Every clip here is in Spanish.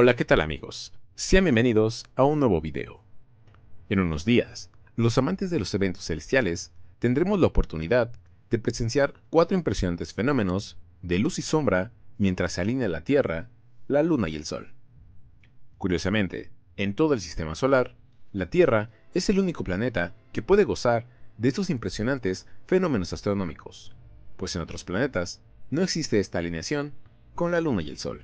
Hola, ¿qué tal amigos? Sean bienvenidos a un nuevo video. En unos días, los amantes de los eventos celestiales tendremos la oportunidad de presenciar cuatro impresionantes fenómenos de luz y sombra mientras se alinea la Tierra, la Luna y el Sol. Curiosamente, en todo el sistema solar, la Tierra es el único planeta que puede gozar de estos impresionantes fenómenos astronómicos, pues en otros planetas no existe esta alineación con la Luna y el Sol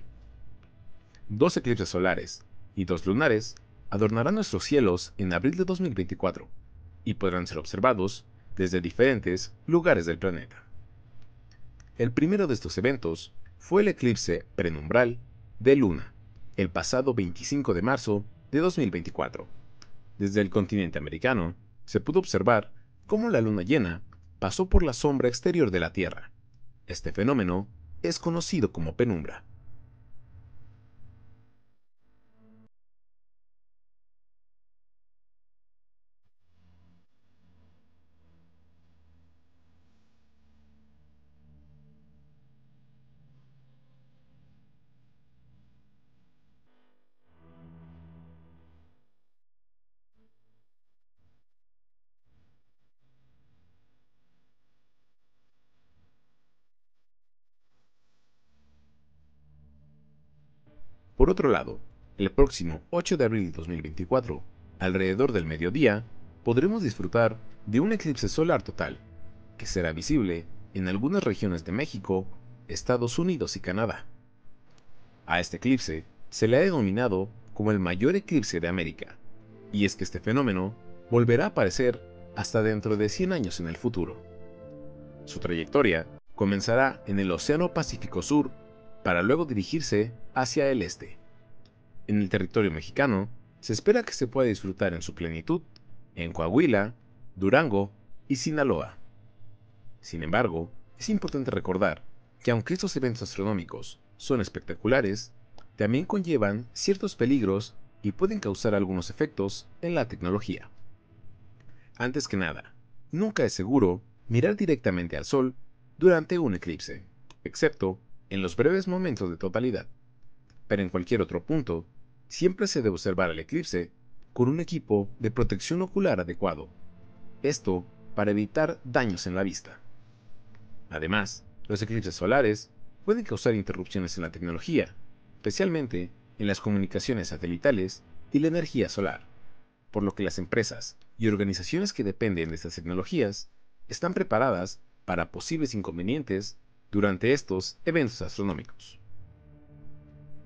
dos eclipses solares y dos lunares adornarán nuestros cielos en abril de 2024 y podrán ser observados desde diferentes lugares del planeta. El primero de estos eventos fue el eclipse prenumbral de Luna, el pasado 25 de marzo de 2024. Desde el continente americano se pudo observar cómo la luna llena pasó por la sombra exterior de la Tierra. Este fenómeno es conocido como penumbra. Por otro lado, el próximo 8 de abril de 2024, alrededor del mediodía, podremos disfrutar de un eclipse solar total, que será visible en algunas regiones de México, Estados Unidos y Canadá. A este eclipse se le ha denominado como el mayor eclipse de América, y es que este fenómeno volverá a aparecer hasta dentro de 100 años en el futuro. Su trayectoria comenzará en el Océano Pacífico Sur para luego dirigirse hacia el este. En el territorio mexicano, se espera que se pueda disfrutar en su plenitud en Coahuila, Durango y Sinaloa. Sin embargo, es importante recordar que aunque estos eventos astronómicos son espectaculares, también conllevan ciertos peligros y pueden causar algunos efectos en la tecnología. Antes que nada, nunca es seguro mirar directamente al Sol durante un eclipse, excepto en los breves momentos de totalidad, pero en cualquier otro punto, siempre se debe observar el eclipse con un equipo de protección ocular adecuado, esto para evitar daños en la vista. Además, los eclipses solares pueden causar interrupciones en la tecnología, especialmente en las comunicaciones satelitales y la energía solar, por lo que las empresas y organizaciones que dependen de estas tecnologías están preparadas para posibles inconvenientes durante estos eventos astronómicos.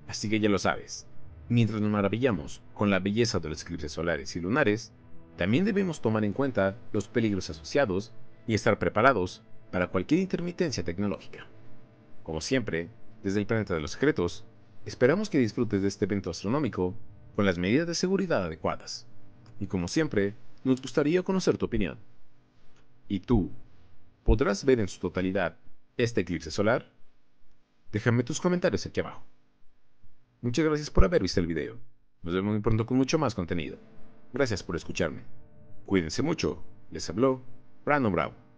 Así que ya lo sabes, mientras nos maravillamos con la belleza de los eclipses solares y lunares, también debemos tomar en cuenta los peligros asociados y estar preparados para cualquier intermitencia tecnológica. Como siempre, desde el planeta de los secretos, esperamos que disfrutes de este evento astronómico con las medidas de seguridad adecuadas. Y como siempre, nos gustaría conocer tu opinión. ¿Y tú? ¿Podrás ver en su totalidad este eclipse solar? Déjame tus comentarios aquí abajo. Muchas gracias por haber visto el video. Nos vemos muy pronto con mucho más contenido. Gracias por escucharme. Cuídense mucho. Les habló brano Bravo.